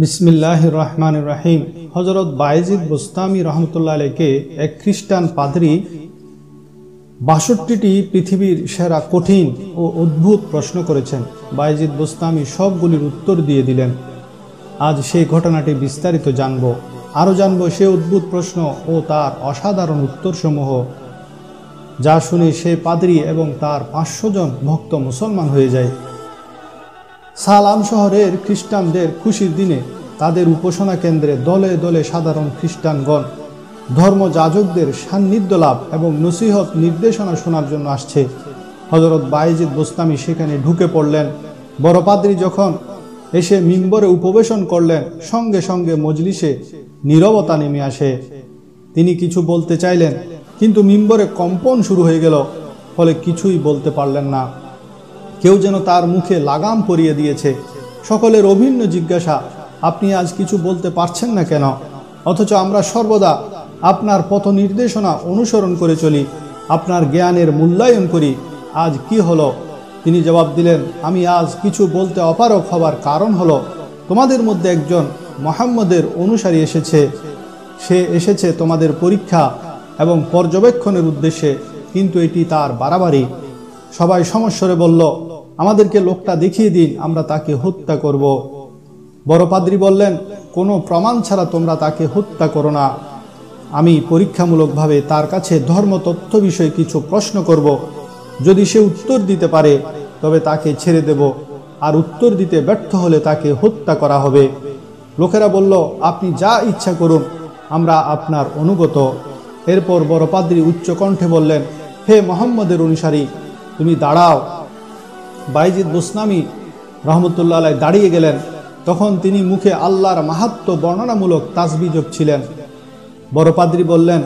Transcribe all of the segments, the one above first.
বিসমিল্লাহ রহমান রাহিম হজরত বাইজিদ বোস্তামি রহমতুল্লাহ আলীকে এক খ্রিস্টান পাদরি বাষট্টিটি পৃথিবীর সেরা কঠিন ও অদ্ভুত প্রশ্ন করেছেন বাইজিদ বোস্তামি সবগুলির উত্তর দিয়ে দিলেন আজ সেই ঘটনাটি বিস্তারিত জানব আরও জানব সে অদ্ভুত প্রশ্ন ও তার অসাধারণ উত্তরসমূহ যা শুনে সে পাদরি এবং তার পাঁচশো জন ভক্ত মুসলমান হয়ে যায় সালাম শহরের খ্রিস্টানদের খুশির দিনে তাদের উপাসনা কেন্দ্রে দলে দলে সাধারণ খ্রিস্টানগণ ধর্মযাজকদের সান্নিধ্য লাভ এবং নসিহত নির্দেশনা শোনার জন্য আসছে হজরত বাইজিদ বোস্তামি সেখানে ঢুকে পড়লেন বড়পাদ্রী যখন এসে মিম্বরে উপবেশন করলেন সঙ্গে সঙ্গে মজলিসে নীরবতা নেমে আসে তিনি কিছু বলতে চাইলেন কিন্তু মিম্বরে কম্পন শুরু হয়ে গেল ফলে কিছুই বলতে পারলেন না কেউ যেন তার মুখে লাগাম পরিয়ে দিয়েছে সকলের অভিন্ন জিজ্ঞাসা আপনি আজ কিছু বলতে পারছেন না কেন অথচ আমরা সর্বদা আপনার পথ নির্দেশনা অনুসরণ করে চলি আপনার জ্ঞানের মূল্যায়ন করি আজ কি হলো তিনি জবাব দিলেন আমি আজ কিছু বলতে অপারক হবার কারণ হলো তোমাদের মধ্যে একজন মোহাম্মদের অনুসারী এসেছে সে এসেছে তোমাদের পরীক্ষা এবং পর্যবেক্ষণের উদ্দেশ্যে কিন্তু এটি তার বাড়াবাড়ি সবাই সমস্যরে বলল আমাদেরকে লোকটা দেখিয়ে দিন আমরা তাকে হত্যা করব। বড় পাদ্রি বললেন কোনো প্রমাণ ছাড়া তোমরা তাকে হত্যা করো না আমি পরীক্ষামূলকভাবে তার কাছে ধর্ম তথ্য বিষয়ে কিছু প্রশ্ন করব। যদি সে উত্তর দিতে পারে তবে তাকে ছেড়ে দেব আর উত্তর দিতে ব্যর্থ হলে তাকে হত্যা করা হবে লোকেরা বলল আপনি যা ইচ্ছা করুন আমরা আপনার অনুগত এরপর বড় পাদ্রি উচ্চকণ্ঠে বললেন হে মোহাম্মদের অনুসারী তুমি দাঁড়াও বাইজিদ বুসনামি রহমতুল্লাহ আলাই দাঁড়িয়ে গেলেন তখন তিনি মুখে আল্লাহর মাহাত্ম বর্ণনামূলক তাজবি ছিলেন বড়পাদ্রি বললেন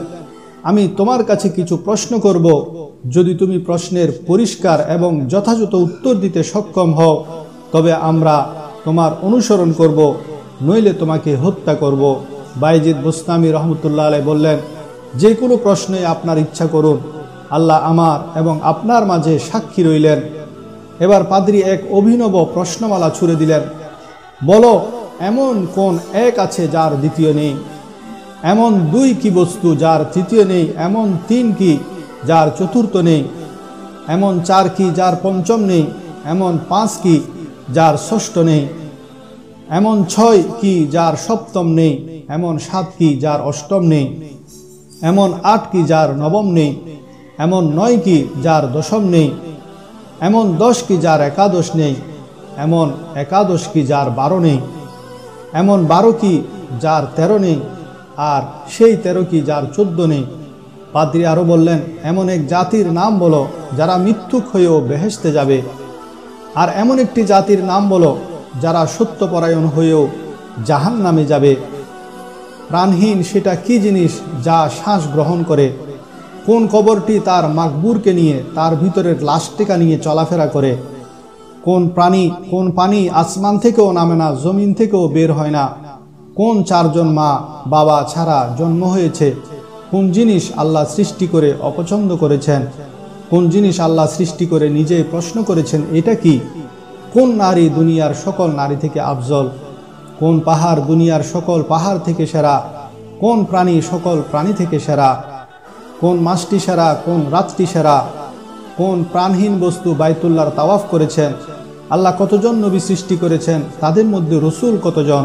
আমি তোমার কাছে কিছু প্রশ্ন করব যদি তুমি প্রশ্নের পরিষ্কার এবং যথাযথ উত্তর দিতে সক্ষম হও তবে আমরা তোমার অনুসরণ করব নইলে তোমাকে হত্যা করব বাইজিদ বুসনামি রহমতুল্লাহ আলাই বললেন যে কোনো প্রশ্নে আপনার ইচ্ছা করুন আল্লাহ আমার এবং আপনার মাঝে সাক্ষী রইলেন এবার পাদ্রি এক অভিনব প্রশ্নমালা ছুড়ে দিলেন বলো এমন কোন এক আছে যার দ্বিতীয় নেই এমন দুই কি বস্তু যার তৃতীয় নেই এমন তিন কি যার চতুর্থ নেই এমন চার কি যার পঞ্চম নেই এমন পাঁচ কি যার ষষ্ঠ নেই এমন ছয় কি যার সপ্তম নেই এমন সাত কি যার অষ্টম নেই এমন আট কি যার নবম নেই এমন নয় কি যার দশম নেই এমন দশ কি যার একাদশ নেই এমন একাদশ কি যার বারো নেই এমন বারো কি যার তেরো নেই আর সেই তেরো কি যার চোদ্দ নেই পাদ্রি আরও বললেন এমন এক জাতির নাম বলো যারা মৃত্যুক হয়েও বেহেসতে যাবে আর এমন একটি জাতির নাম বলো যারা সত্যপরায়ণ হয়েও জাহান নামে যাবে প্রাণহীন সেটা কি জিনিস যা শ্বাস গ্রহণ করে কোন কবরটি তার মাকবুরকে নিয়ে তার ভিতরের লাশটিকা নিয়ে চলাফেরা করে কোন প্রাণী কোন পানি আসমান থেকেও নামে না জমিন থেকেও বের হয় না কোন চারজন মা বাবা ছাড়া জন্ম হয়েছে কোন জিনিস আল্লাহ সৃষ্টি করে অপছন্দ করেছেন কোন জিনিস আল্লাহ সৃষ্টি করে নিজে প্রশ্ন করেছেন এটা কি কোন নারী দুনিয়ার সকল নারী থেকে আফজল কোন পাহাড় দুনিয়ার সকল পাহাড় থেকে সেরা কোন প্রাণী সকল প্রাণী থেকে সেরা কোন মাসটি সেরা কোন রাতটি সেরা কোন প্রাণহীন বস্তু বাইতুল্লার তাওয়াফ করেছেন আল্লাহ কতজন নবী সৃষ্টি করেছেন তাদের মধ্যে রসুল কতজন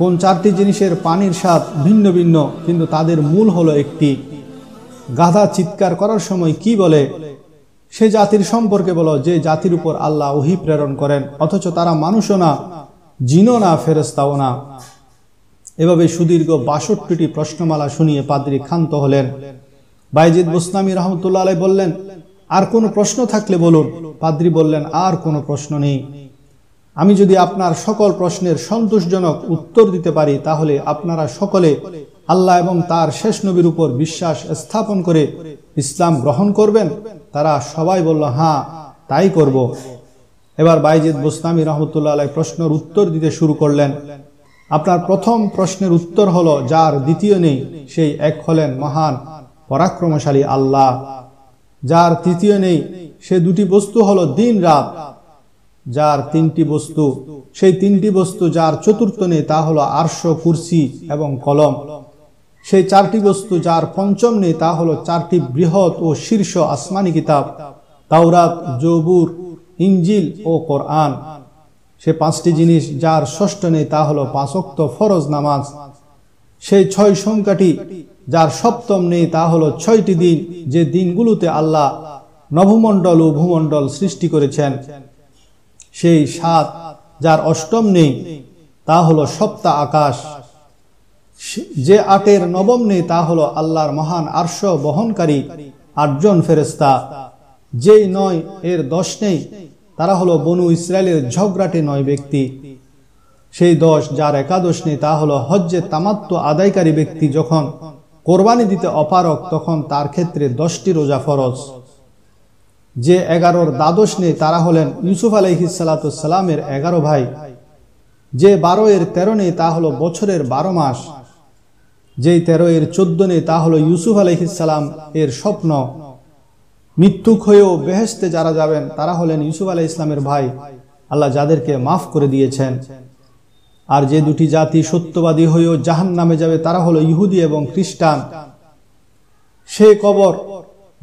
কোন চারটি জিনিসের পানির স্বাদ ভিন্ন ভিন্ন কিন্তু তাদের মূল হলো একটি গাধা চিৎকার করার সময় কি বলে সে জাতির সম্পর্কে বলো যে জাতির উপর আল্লাহ ওহি প্রেরণ করেন অথচ তারা মানুষও না জিনও না ফেরস্তাও না এভাবে সুদীর্ঘ বাষট্টিটি প্রশ্নমালা শুনিয়ে পাদ্রী ক্ষান্ত হলেন বাইজিদ বুসলামী রহমতুল্লা আলাই বললেন আর কোনো প্রশ্ন থাকলে বলুন পাদ্রি বললেন আর কোনো প্রশ্ন নেই আমি যদি আপনার সকল প্রশ্নের সন্তোষজনক উত্তর দিতে পারি তাহলে আপনারা সকলে আল্লাহ এবং তার শেষ নবীর উপর বিশ্বাস স্থাপন করে ইসলাম গ্রহণ করবেন তারা সবাই বলল হ্যাঁ তাই করব এবার বাইজিদ বুসলামী রহমতুল্লা আলাই প্রশ্নের উত্তর দিতে শুরু করলেন আপনার প্রথম প্রশ্নের উত্তর হলো যার দ্বিতীয় নেই সেই এক হলেন মহান পরাক্রমশালী আল্লাহ যার তৃতীয় নেই সে দুটি বস্তু হলো দিন রাত যার তিনটি বস্তু সেই তিনটি বস্তু যার চতুর্থ নেই তা হলো আর্শ কুর্সি এবং কলম সেই চারটি বস্তু যার পঞ্চম নেই তা হলো চারটি বৃহৎ ও শীর্ষ আসমানি কিতাব তাওরাত জবুর ইঞ্জিল ও কোরআন সে পাঁচটি জিনিস যার ষষ্ঠ নেই তা হলো পাঁচক্ত ফরজ নামাজ সেই ছয় সংখ্যাটি যার সপ্তম নেই তা হলো ছয়টি দিন যে দিনগুলোতে আল্লাহ নভমণ্ডল ও ভূমণ্ডল সৃষ্টি করেছেন সেই সাত যার অষ্টম নেই তা হলো সপ্তাহ আকাশ যে আটের নবম নেই তা হলো আল্লাহর মহান আর্শ বহনকারী আটজন ফেরেস্তা যেই নয় এর দশ নেই তারা হলো বনু ইসরায়েলের ঝগড়াটে নয় ব্যক্তি সেই দশ যার একাদশ নেই তা হলো হজ্জে তামাত্ম আদায়কারী ব্যক্তি যখন কোরবানি দিতে অপারক তখন তার ক্ষেত্রে দশটি রোজা ফরজ যে এগারোর দ্বাদশ নেই তারা হলেন ইউসুফ আলহিসালাতামের এগারো ভাই যে বারো এর তেরো নেই তা হলো বছরের বারো মাস যেই তেরো এর চোদ্দ নেই তা হলো ইউসুফ আলহিসাল্লাম এর স্বপ্ন মৃত্যুক হয়েও বেহেস্তে যারা যাবেন তারা হলেন ইউসুফ আলাহ ইসলামের ভাই আল্লাহ যাদেরকে মাফ করে দিয়েছেন আর যে দুটি জাতি সত্যবাদী হয়েও জাহান নামে যাবে তারা হলো ইহুদি এবং খ্রিস্টান সে কবর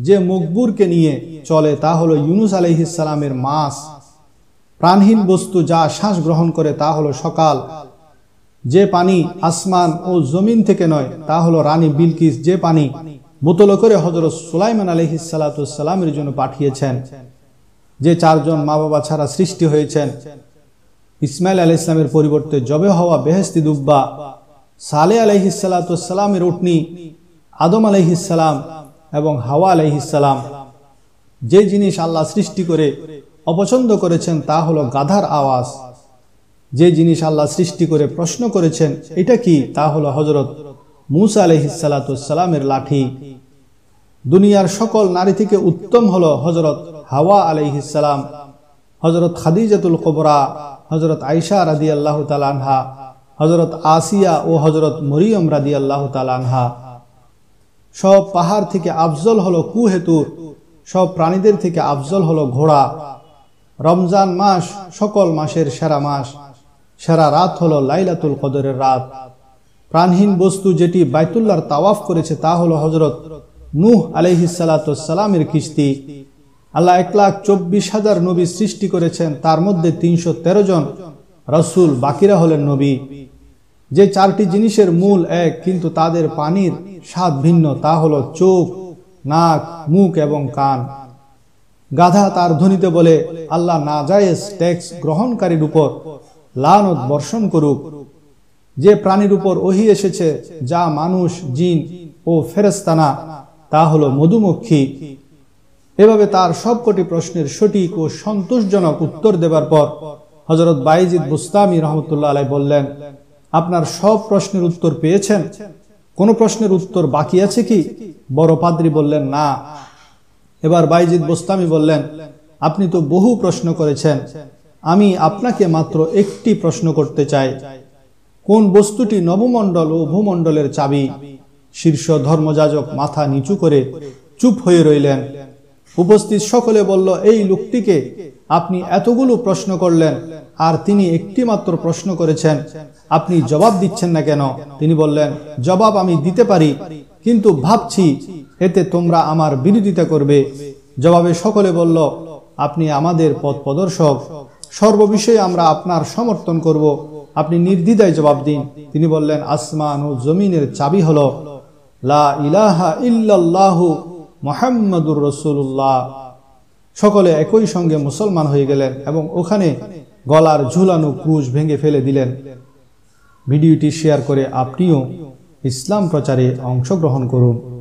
যে মকবুরকে নিয়ে চলে তা হলো ইউনুস আলহিসালামের মাস প্রাণহীন বস্তু যা শ্বাস গ্রহণ করে তা হলো সকাল যে পানি আসমান ও জমিন থেকে নয় তা হলো রানী বিলকিস যে পানি বোতল করে হজরত সুলাইমান আলহিসালামের জন্য পাঠিয়েছেন যে চারজন মা বাবা ছাড়া সৃষ্টি হয়েছেন ইসমাইল আলি ইসলামের পরিবর্তে জবে হওয়া বেহস্তি দুব্বা সালে আলহ ইসালাতামের উটনি আদম আলহ ইসালাম এবং হাওয়া আলহ ইসালাম যে জিনিস আল্লাহ সৃষ্টি করে অপছন্দ করেছেন তা হলো গাধার আওয়াজ যে জিনিস আল্লাহ সৃষ্টি করে প্রশ্ন করেছেন এটা কি তা হলো হজরত মুসা আলহ ইসালাতামের লাঠি দুনিয়ার সকল নারী থেকে উত্তম হলো হজরত হাওয়া আলহ ইসালাম হজরত খাদিজাতুল কোবরা হজরত আইসা রাদি আল্লাহ তালানহা হজরত আসিয়া ও হজরত মরিয়ম রাদি আল্লাহ তালানহা সব পাহাড় থেকে আফজল হলো কুহেতু সব প্রাণীদের থেকে আফজল হলো ঘোড়া রমজান মাস সকল মাসের সেরা মাস সেরা রাত হলো লাইলাতুল কদরের রাত প্রাণহীন বস্তু যেটি বাইতুল্লার তাওয়াফ করেছে তা হলো হজরত নূহ আলহিসালাতামের কিস্তি আল্লাহ এক লাখ চব্বিশ হাজার নবী সৃষ্টি করেছেন তার মধ্যে তিনশো তেরো জন রসুল বাকিরা হলেন নবী যে চারটি জিনিসের মূল এক কিন্তু তাদের পানির স্বাদ ভিন্ন তা হলো চোখ নাক মুখ এবং কান গাধা তার ধ্বনিতে বলে আল্লাহ না জায়েজ ট্যাক্স গ্রহণকারীর উপর লানত বর্ষণ করুক যে প্রাণীর উপর ওহি এসেছে যা মানুষ জিন ও ফেরেস্তানা তা হলো মধুমক্ষী এভাবে তার সবকটি প্রশ্নের সঠিক ও সন্তোষজনক উত্তর দেবার পর হজরত বাইজিদ বুস্তামি রহমতুল্লাহ আলাই বললেন আপনার সব প্রশ্নের উত্তর পেয়েছেন কোন প্রশ্নের উত্তর বাকি আছে কি বড় পাদ্রি বললেন না এবার বাইজিদ বোস্তামি বললেন আপনি তো বহু প্রশ্ন করেছেন আমি আপনাকে মাত্র একটি প্রশ্ন করতে চাই কোন বস্তুটি নবমণ্ডল ও ভূমণ্ডলের চাবি শীর্ষ ধর্মযাজক মাথা নিচু করে চুপ হয়ে রইলেন উপস্থিত সকলে বলল এই লোকটিকে আপনি এতগুলো প্রশ্ন করলেন আর তিনি একটি মাত্র প্রশ্ন করেছেন আপনি জবাব দিচ্ছেন না কেন তিনি বললেন জবাব আমি দিতে পারি কিন্তু ভাবছি এতে তোমরা আমার বিরোধিতা করবে জবাবে সকলে বলল আপনি আমাদের পথ প্রদর্শক সর্ববিষয়ে আমরা আপনার সমর্থন করব আপনি নির্দ্বিধায় জবাব দিন তিনি বললেন আসমান ও জমিনের চাবি হল লাহ ইহু মোহাম্মদুর রসুল্লাহ সকলে একই সঙ্গে মুসলমান হয়ে গেলেন এবং ওখানে গলার ঝুলানো ক্রুশ ভেঙে ফেলে দিলেন ভিডিওটি শেয়ার করে আপনিও ইসলাম প্রচারে অংশগ্রহণ করুন